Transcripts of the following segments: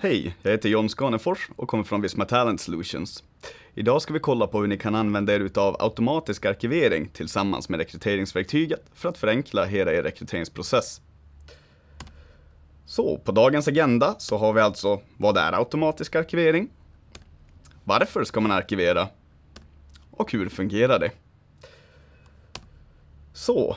Hej, jag heter John Skanefors och kommer från Visma Talent Solutions. Idag ska vi kolla på hur ni kan använda er av automatisk arkivering tillsammans med rekryteringsverktyget för att förenkla hela er rekryteringsprocess. Så på dagens agenda så har vi alltså vad är automatisk arkivering? Varför ska man arkivera? Och hur fungerar det? Så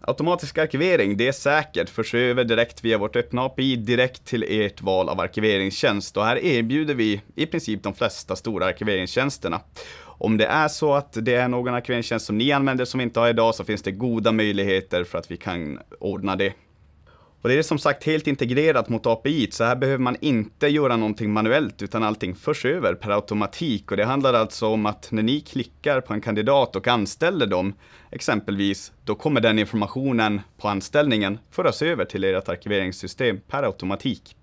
Automatisk arkivering, det är säkert. Förs över direkt via vårt öppna API direkt till ert val av arkiveringstjänst. Och här erbjuder vi i princip de flesta stora arkiveringstjänsterna. Om det är så att det är någon arkiveringstjänst som ni använder som vi inte har idag så finns det goda möjligheter för att vi kan ordna det och det är som sagt helt integrerat mot API, så här behöver man inte göra någonting manuellt utan allting förs över per automatik. Och det handlar alltså om att när ni klickar på en kandidat och anställer dem, exempelvis, då kommer den informationen på anställningen föras över till ert arkiveringssystem per automatik.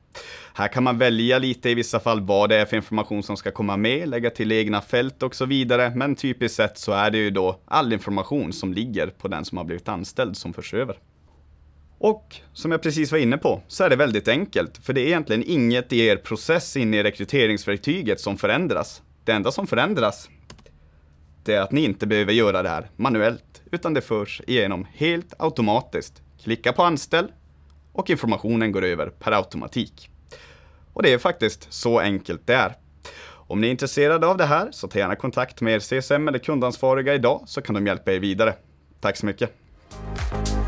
Här kan man välja lite i vissa fall vad det är för information som ska komma med, lägga till egna fält och så vidare. Men typiskt sett så är det ju då all information som ligger på den som har blivit anställd som förs över. Och som jag precis var inne på så är det väldigt enkelt, för det är egentligen inget i er process inne i rekryteringsverktyget som förändras. Det enda som förändras, det är att ni inte behöver göra det här manuellt, utan det förs igenom helt automatiskt. Klicka på anställ och informationen går över per automatik. Och det är faktiskt så enkelt det är. Om ni är intresserade av det här så ta gärna kontakt med er CSM eller kundansvariga idag så kan de hjälpa er vidare. Tack så mycket!